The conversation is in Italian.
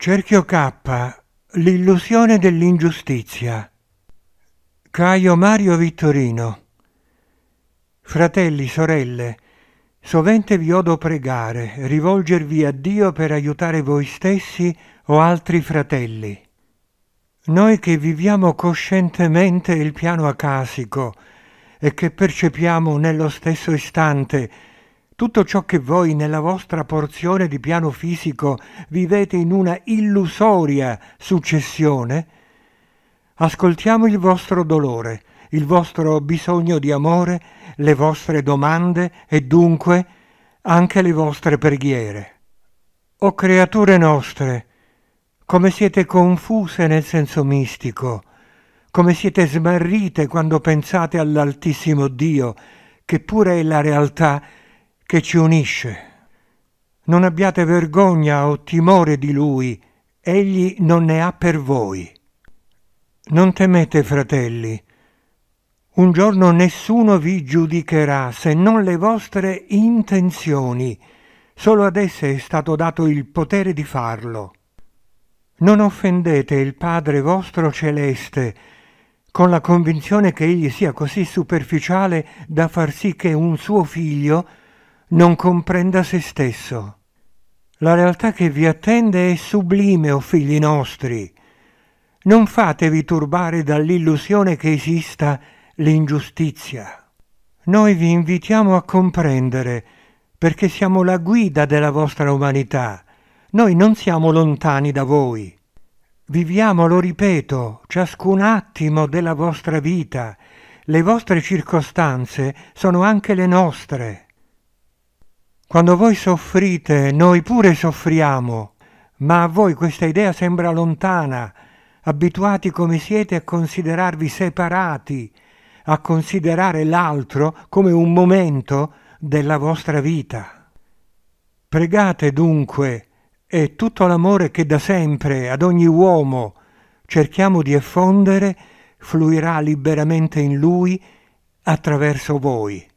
Cerchio K. L'illusione dell'ingiustizia. Caio Mario Vittorino. Fratelli, sorelle, sovente vi odo pregare, rivolgervi a Dio per aiutare voi stessi o altri fratelli. Noi che viviamo coscientemente il piano acasico e che percepiamo nello stesso istante tutto ciò che voi nella vostra porzione di piano fisico vivete in una illusoria successione, ascoltiamo il vostro dolore, il vostro bisogno di amore, le vostre domande e dunque anche le vostre preghiere. O creature nostre, come siete confuse nel senso mistico, come siete smarrite quando pensate all'Altissimo Dio, che pure è la realtà che ci unisce. Non abbiate vergogna o timore di lui, egli non ne ha per voi. Non temete, fratelli, un giorno nessuno vi giudicherà se non le vostre intenzioni, solo ad esse è stato dato il potere di farlo. Non offendete il Padre vostro celeste, con la convinzione che egli sia così superficiale da far sì che un suo figlio non comprenda se stesso. La realtà che vi attende è sublime, o oh figli nostri. Non fatevi turbare dall'illusione che esista l'ingiustizia. Noi vi invitiamo a comprendere, perché siamo la guida della vostra umanità. Noi non siamo lontani da voi. Viviamo, lo ripeto, ciascun attimo della vostra vita. Le vostre circostanze sono anche le nostre. Quando voi soffrite, noi pure soffriamo, ma a voi questa idea sembra lontana, abituati come siete a considerarvi separati, a considerare l'altro come un momento della vostra vita. Pregate dunque e tutto l'amore che da sempre ad ogni uomo cerchiamo di effondere fluirà liberamente in lui attraverso voi.